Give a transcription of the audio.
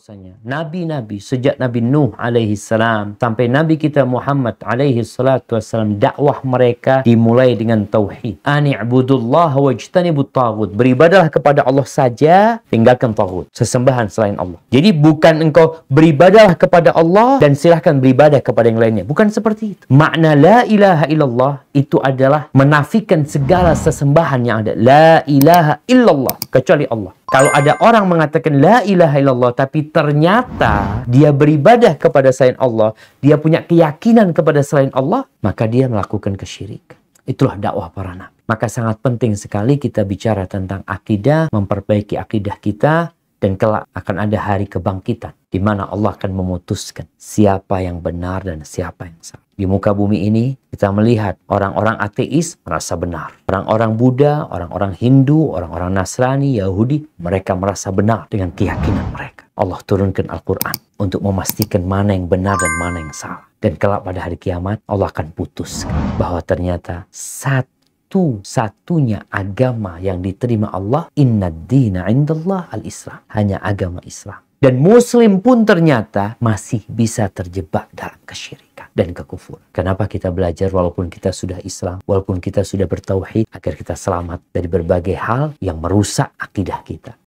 bahwasanya nabi-nabi sejak Nabi Nuh alaihi salam sampai Nabi kita Muhammad alaihi salatu wasalam dakwah mereka dimulai dengan tauhid. Ani'budullah wajtanibut tagut. Beribadahlah kepada Allah saja, tinggalkan tagut, sesembahan selain Allah. Jadi bukan engkau beribadah kepada Allah dan silahkan beribadah kepada yang lainnya. Bukan seperti itu. Makna la ilaha illallah itu adalah menafikan segala sesembahan yang ada. La ilaha illallah kecuali Allah. Kalau ada orang mengatakan la ilaha illallah tapi ternyata dia beribadah kepada selain Allah, dia punya keyakinan kepada selain Allah, maka dia melakukan kesyirikan. Itulah dakwah para nabi. Maka sangat penting sekali kita bicara tentang akidah, memperbaiki akidah kita dan kelak akan ada hari kebangkitan di mana Allah akan memutuskan siapa yang benar dan siapa yang salah. Di muka bumi ini kita melihat orang-orang ateis merasa benar. Orang-orang Buddha, orang-orang Hindu, orang-orang Nasrani, Yahudi, mereka merasa benar dengan keyakinan mereka. Allah turunkan Al-Quran untuk memastikan mana yang benar dan mana yang salah. Dan kelak pada hari kiamat Allah akan putuskan bahwa ternyata satu satu-satunya agama yang diterima Allah, inna dina indallah al-Islam. Hanya agama Islam. Dan muslim pun ternyata masih bisa terjebak dalam kesyirikan dan kekufuran. Kenapa kita belajar walaupun kita sudah Islam, walaupun kita sudah bertauhid, agar kita selamat dari berbagai hal yang merusak akidah kita.